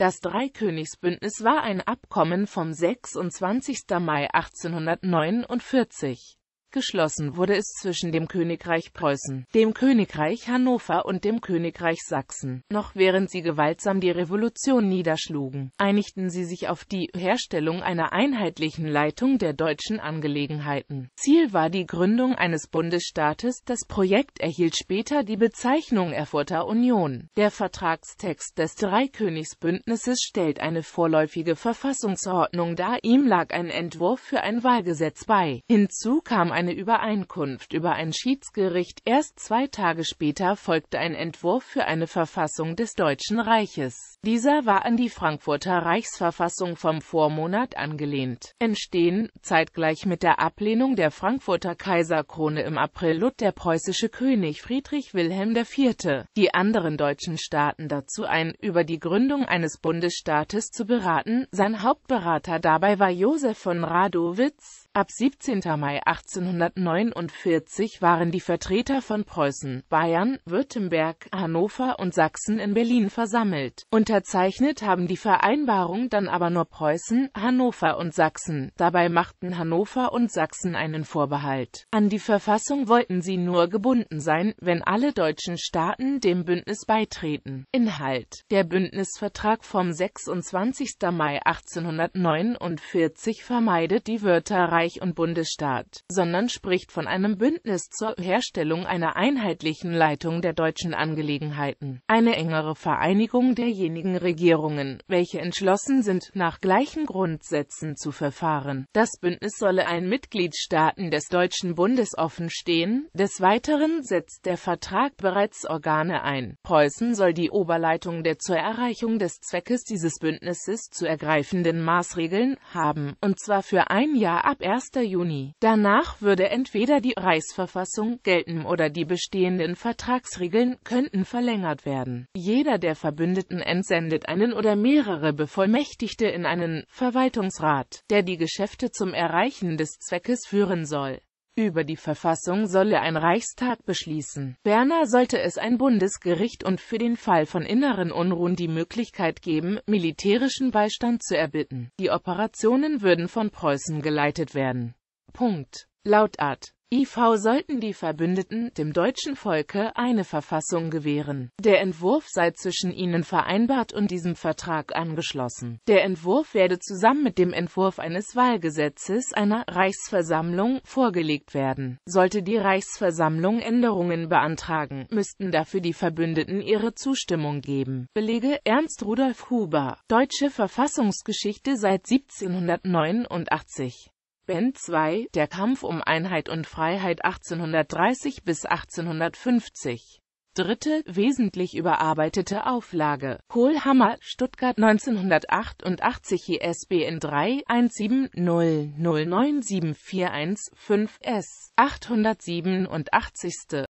Das Dreikönigsbündnis war ein Abkommen vom 26. Mai 1849 Geschlossen wurde es zwischen dem Königreich Preußen, dem Königreich Hannover und dem Königreich Sachsen. Noch während sie gewaltsam die Revolution niederschlugen, einigten sie sich auf die Herstellung einer einheitlichen Leitung der deutschen Angelegenheiten. Ziel war die Gründung eines Bundesstaates, das Projekt erhielt später die Bezeichnung Erfurter Union. Der Vertragstext des Dreikönigsbündnisses stellt eine vorläufige Verfassungsordnung dar, ihm lag ein Entwurf für ein Wahlgesetz bei. Hinzu kam ein eine Übereinkunft über ein Schiedsgericht, erst zwei Tage später folgte ein Entwurf für eine Verfassung des Deutschen Reiches. Dieser war an die Frankfurter Reichsverfassung vom Vormonat angelehnt. Entstehen, zeitgleich mit der Ablehnung der Frankfurter Kaiserkrone im April lud der preußische König Friedrich Wilhelm IV. die anderen deutschen Staaten dazu ein, über die Gründung eines Bundesstaates zu beraten, sein Hauptberater dabei war Josef von Radowitz. Ab 17. Mai 1800 1849 waren die Vertreter von Preußen, Bayern, Württemberg, Hannover und Sachsen in Berlin versammelt. Unterzeichnet haben die Vereinbarung dann aber nur Preußen, Hannover und Sachsen. Dabei machten Hannover und Sachsen einen Vorbehalt. An die Verfassung wollten sie nur gebunden sein, wenn alle deutschen Staaten dem Bündnis beitreten. Inhalt Der Bündnisvertrag vom 26. Mai 1849 vermeidet die Wörter Reich und Bundesstaat, sondern sondern spricht von einem Bündnis zur Herstellung einer einheitlichen Leitung der deutschen Angelegenheiten, eine engere Vereinigung derjenigen Regierungen, welche entschlossen sind, nach gleichen Grundsätzen zu verfahren. Das Bündnis solle allen Mitgliedstaaten des Deutschen Bundes offenstehen, des Weiteren setzt der Vertrag bereits Organe ein. Preußen soll die Oberleitung der zur Erreichung des Zweckes dieses Bündnisses zu ergreifenden Maßregeln haben, und zwar für ein Jahr ab 1. Juni. Danach wird würde entweder die Reichsverfassung gelten oder die bestehenden Vertragsregeln könnten verlängert werden. Jeder der Verbündeten entsendet einen oder mehrere Bevollmächtigte in einen Verwaltungsrat, der die Geschäfte zum Erreichen des Zweckes führen soll. Über die Verfassung solle ein Reichstag beschließen. Berner sollte es ein Bundesgericht und für den Fall von inneren Unruhen die Möglichkeit geben, militärischen Beistand zu erbitten. Die Operationen würden von Preußen geleitet werden. Punkt. Laut Art. IV sollten die Verbündeten dem deutschen Volke eine Verfassung gewähren. Der Entwurf sei zwischen ihnen vereinbart und diesem Vertrag angeschlossen. Der Entwurf werde zusammen mit dem Entwurf eines Wahlgesetzes einer Reichsversammlung vorgelegt werden. Sollte die Reichsversammlung Änderungen beantragen, müssten dafür die Verbündeten ihre Zustimmung geben. Belege Ernst Rudolf Huber Deutsche Verfassungsgeschichte seit 1789 Band 2 Der Kampf um Einheit und Freiheit 1830 bis 1850 Dritte, wesentlich überarbeitete Auflage. Kohlhammer, Stuttgart 1988 ISBN 3 17009741 5 S. 887